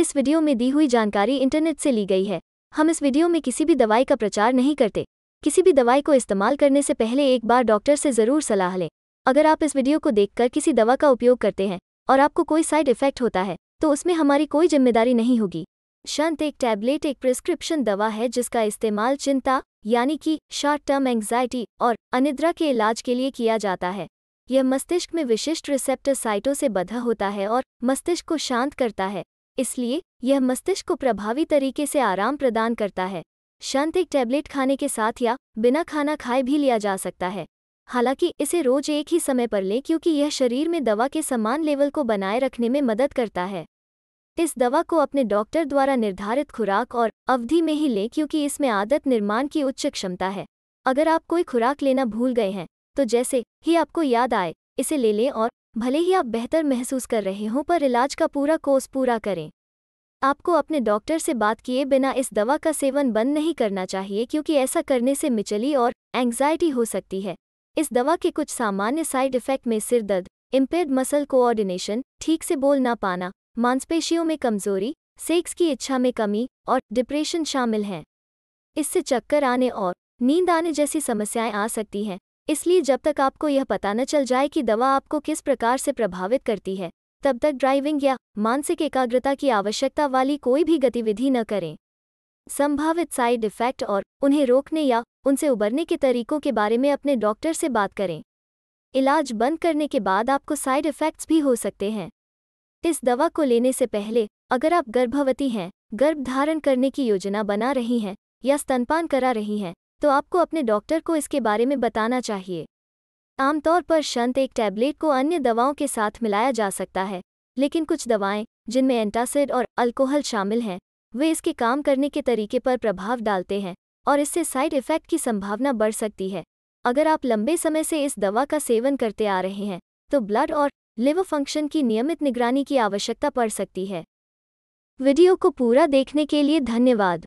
इस वीडियो में दी हुई जानकारी इंटरनेट से ली गई है हम इस वीडियो में किसी भी दवाई का प्रचार नहीं करते किसी भी दवाई को इस्तेमाल करने से पहले एक बार डॉक्टर से ज़रूर सलाह लें अगर आप इस वीडियो को देखकर किसी दवा का उपयोग करते हैं और आपको कोई साइड इफेक्ट होता है तो उसमें हमारी कोई जिम्मेदारी नहीं होगी शंत एक टैबलेट एक प्रिस्क्रिप्शन दवा है जिसका इस्तेमाल चिंता यानी कि शॉर्ट टर्म एंग्जाइटी और अनिद्रा के इलाज के लिए किया जाता है यह मस्तिष्क में विशिष्ट रिसेप्टर साइटों से बधा होता है और मस्तिष्क को शांत करता है इसलिए यह मस्तिष्क को प्रभावी तरीके से आराम प्रदान करता है शंत एक टैबलेट खाने के साथ या बिना खाना खाए भी लिया जा सकता है हालांकि इसे रोज एक ही समय पर लें क्योंकि यह शरीर में दवा के समान लेवल को बनाए रखने में मदद करता है इस दवा को अपने डॉक्टर द्वारा निर्धारित खुराक और अवधि में ही लें क्योंकि इसमें आदत निर्माण की उच्च क्षमता है अगर आप कोई खुराक लेना भूल गए हैं तो जैसे ही आपको याद आए इसे ले लें और भले ही आप बेहतर महसूस कर रहे हों पर इलाज का पूरा कोर्स पूरा करें आपको अपने डॉक्टर से बात किए बिना इस दवा का सेवन बंद नहीं करना चाहिए क्योंकि ऐसा करने से मिचली और एंग्जाइटी हो सकती है इस दवा के कुछ सामान्य साइड इफेक्ट में सिर दर्द इम्पेयर्ड मसल कोऑर्डिनेशन ठीक से बोल ना पाना मांसपेशियों में कमजोरी सेक्स की इच्छा में कमी और डिप्रेशन शामिल हैं इससे चक्कर आने और नींद आने जैसी समस्याएं आ सकती हैं इसलिए जब तक आपको यह पता न चल जाए कि दवा आपको किस प्रकार से प्रभावित करती है तब तक ड्राइविंग या मानसिक एकाग्रता की आवश्यकता वाली कोई भी गतिविधि न करें संभावित साइड इफेक्ट और उन्हें रोकने या उनसे उबरने के तरीकों के बारे में अपने डॉक्टर से बात करें इलाज बंद करने के बाद आपको साइड इफेक्ट्स भी हो सकते हैं इस दवा को लेने से पहले अगर आप गर्भवती हैं गर्भ धारण करने की योजना बना रही हैं या स्तनपान करा रही हैं तो आपको अपने डॉक्टर को इसके बारे में बताना चाहिए आमतौर पर शंत एक टैबलेट को अन्य दवाओं के साथ मिलाया जा सकता है लेकिन कुछ दवाएं जिनमें एंटासिड और अल्कोहल शामिल हैं वे इसके काम करने के तरीके पर प्रभाव डालते हैं और इससे साइड इफ़ेक्ट की संभावना बढ़ सकती है अगर आप लंबे समय से इस दवा का सेवन करते आ रहे हैं तो ब्लड और लिवर फंक्शन की नियमित निगरानी की आवश्यकता पड़ सकती है वीडियो को पूरा देखने के लिए धन्यवाद